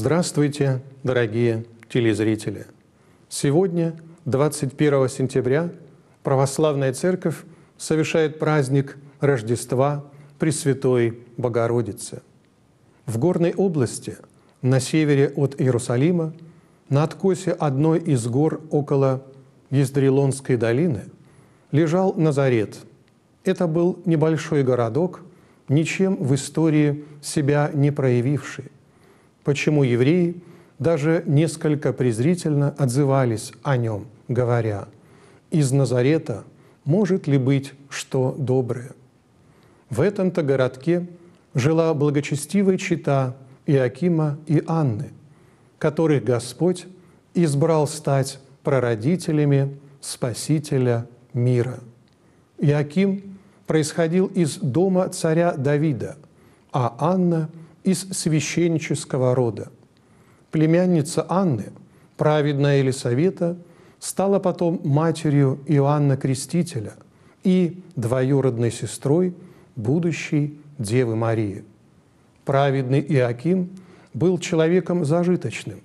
Здравствуйте, дорогие телезрители! Сегодня, 21 сентября, Православная Церковь совершает праздник Рождества Пресвятой Богородицы. В горной области, на севере от Иерусалима, на откосе одной из гор около Ездрилонской долины, лежал Назарет. Это был небольшой городок, ничем в истории себя не проявивший – почему евреи даже несколько презрительно отзывались о нем, говоря, «Из Назарета может ли быть что доброе?» В этом-то городке жила благочестивая чита Иакима и Анны, которых Господь избрал стать прародителями Спасителя мира. Иаким происходил из дома царя Давида, а Анна из священнического рода. Племянница Анны, праведная Елисавета, стала потом матерью Иоанна Крестителя и двоюродной сестрой будущей Девы Марии. Праведный Иаким был человеком зажиточным,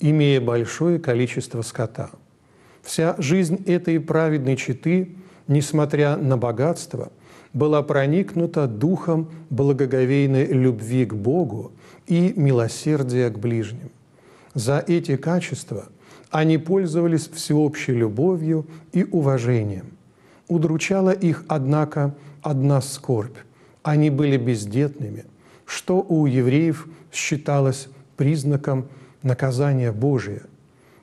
имея большое количество скота. Вся жизнь этой праведной четы, несмотря на богатство – была проникнута духом благоговейной любви к Богу и милосердия к ближним. За эти качества они пользовались всеобщей любовью и уважением. Удручала их, однако, одна скорбь. Они были бездетными, что у евреев считалось признаком наказания Божия.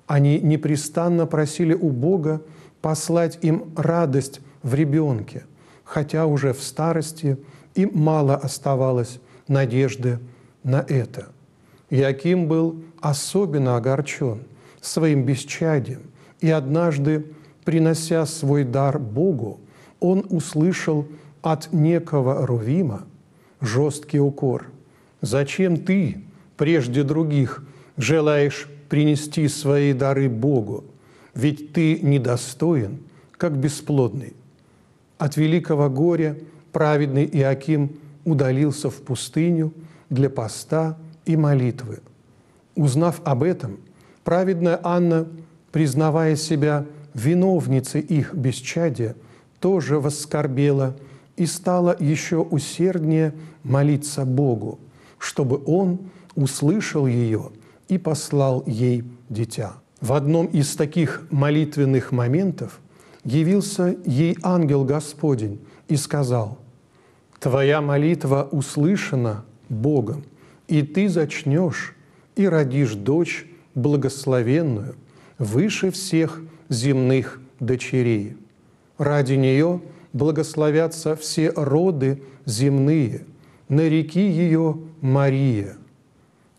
Они непрестанно просили у Бога послать им радость в ребенке, хотя уже в старости им мало оставалось надежды на это. Яким был особенно огорчен своим бесчадием, и однажды, принося свой дар Богу, он услышал от некого Рувима жесткий укор. «Зачем ты, прежде других, желаешь принести свои дары Богу? Ведь ты недостоин, как бесплодный. От великого горя праведный Иаким удалился в пустыню для поста и молитвы. Узнав об этом, праведная Анна, признавая себя виновницей их бесчадия, тоже воскорбела и стала еще усерднее молиться Богу, чтобы Он услышал ее и послал ей дитя. В одном из таких молитвенных моментов – явился ей ангел Господень и сказал, «Твоя молитва услышана Богом, и ты зачнешь и родишь дочь благословенную выше всех земных дочерей. Ради нее благословятся все роды земные, на реки ее Мария».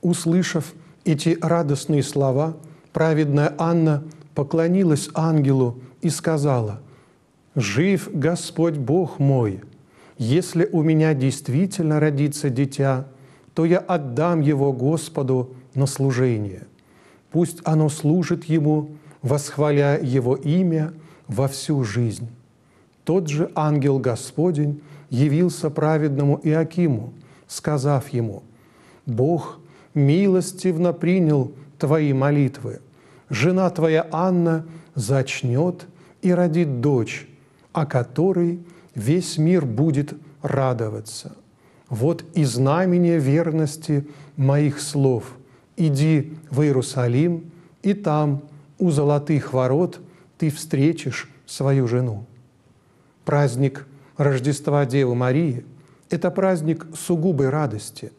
Услышав эти радостные слова, праведная Анна поклонилась ангелу и сказала, «Жив Господь Бог мой, если у меня действительно родится дитя, то я отдам его Господу на служение. Пусть оно служит ему, восхваляя его имя во всю жизнь». Тот же ангел Господень явился праведному Иакиму, сказав ему, «Бог милостивно принял твои молитвы. Жена твоя Анна зачнет и родит дочь, о которой весь мир будет радоваться. Вот и знамение верности моих слов. Иди в Иерусалим, и там, у золотых ворот, ты встретишь свою жену. Праздник Рождества Девы Марии – это праздник сугубой радости.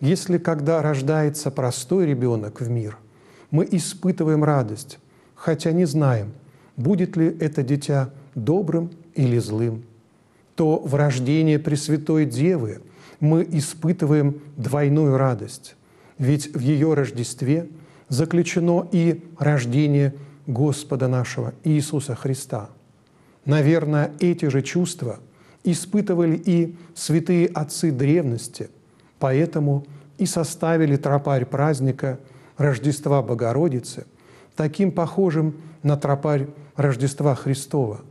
Если когда рождается простой ребенок в мир, мы испытываем радость, хотя не знаем, будет ли это дитя добрым или злым, то в рождении Пресвятой Девы мы испытываем двойную радость, ведь в ее Рождестве заключено и рождение Господа нашего Иисуса Христа. Наверное, эти же чувства испытывали и святые отцы древности, поэтому и составили тропарь праздника Рождества Богородицы – таким похожим на тропарь Рождества Христова.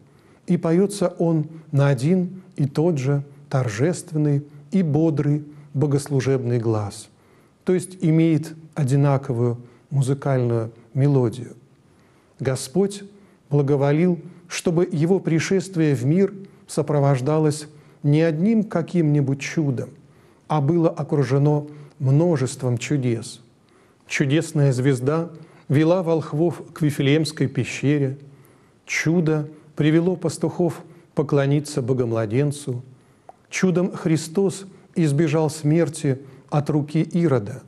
И поется он на один и тот же торжественный и бодрый богослужебный глаз, то есть имеет одинаковую музыкальную мелодию. Господь благоволил, чтобы его пришествие в мир сопровождалось не одним каким-нибудь чудом, а было окружено множеством чудес. Чудесная звезда вела волхвов к Вифлеемской пещере. Чудо привело пастухов поклониться Богомладенцу. Чудом Христос избежал смерти от руки Ирода.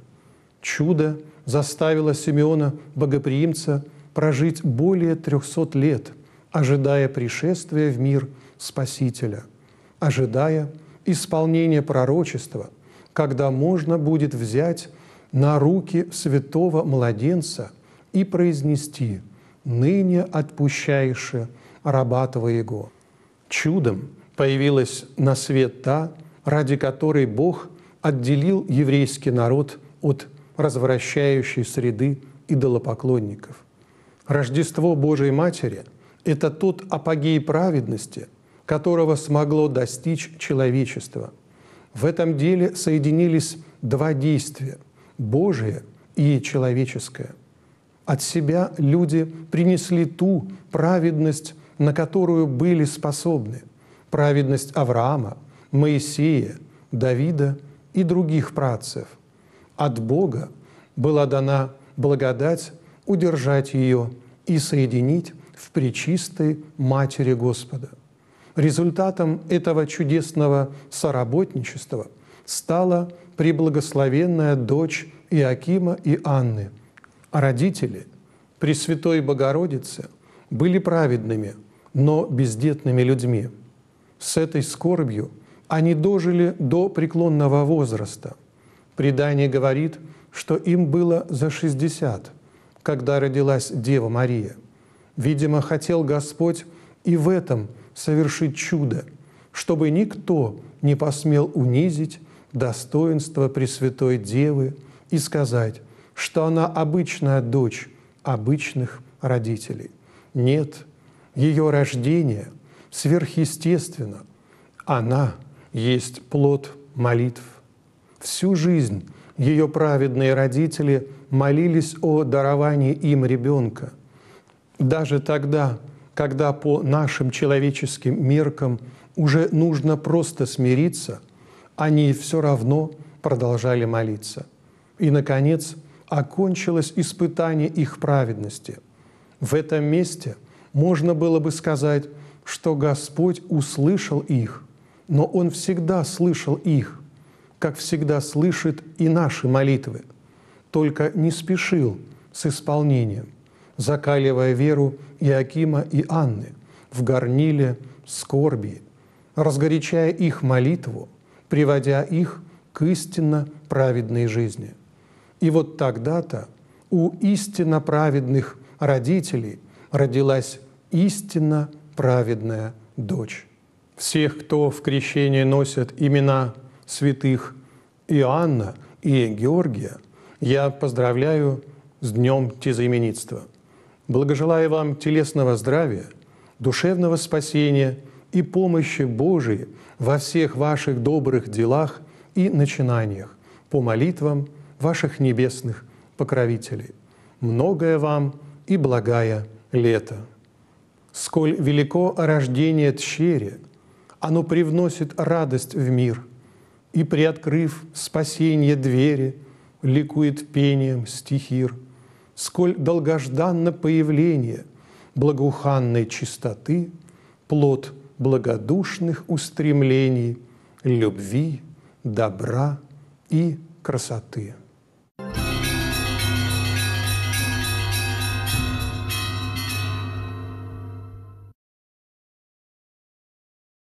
Чудо заставило Симеона Богоприимца прожить более трехсот лет, ожидая пришествия в мир Спасителя, ожидая исполнения пророчества, когда можно будет взять на руки святого младенца – и произнести «Ныне отпущайше раба Твоего». Чудом появилась на свет та, ради которой Бог отделил еврейский народ от развращающей среды идолопоклонников. Рождество Божией Матери – это тот апогей праведности, которого смогло достичь человечество. В этом деле соединились два действия – Божие и человеческое – от себя люди принесли ту праведность, на которую были способны. Праведность Авраама, Моисея, Давида и других працев. От Бога была дана благодать удержать ее и соединить в причистой Матери Господа. Результатом этого чудесного соработничества стала преблагословенная дочь Иакима и Анны – родители Пресвятой Богородицы были праведными, но бездетными людьми. С этой скорбью они дожили до преклонного возраста. Предание говорит, что им было за 60, когда родилась Дева Мария. Видимо, хотел Господь и в этом совершить чудо, чтобы никто не посмел унизить достоинство Пресвятой Девы и сказать что она обычная дочь обычных родителей. Нет, ее рождение сверхъестественно. Она есть плод молитв. Всю жизнь ее праведные родители молились о даровании им ребенка. Даже тогда, когда по нашим человеческим меркам уже нужно просто смириться, они все равно продолжали молиться. И, наконец, – окончилось испытание их праведности. В этом месте можно было бы сказать, что Господь услышал их, но Он всегда слышал их, как всегда слышит и наши молитвы, только не спешил с исполнением, закаливая веру Иакима и Анны в горниле скорби, разгорячая их молитву, приводя их к истинно праведной жизни – и вот тогда-то у истинно праведных родителей родилась истинно праведная дочь. Всех, кто в крещении носят имена святых Иоанна и Георгия, я поздравляю с Днем Тезаименитства. Благожелаю вам телесного здравия, душевного спасения и помощи Божией во всех ваших добрых делах и начинаниях по молитвам – ваших небесных покровителей. Многое вам и благая лето. Сколь велико рождение тщере, оно привносит радость в мир, и, приоткрыв спасение двери, ликует пением стихир. Сколь долгожданно появление благоуханной чистоты, плод благодушных устремлений, любви, добра и красоты.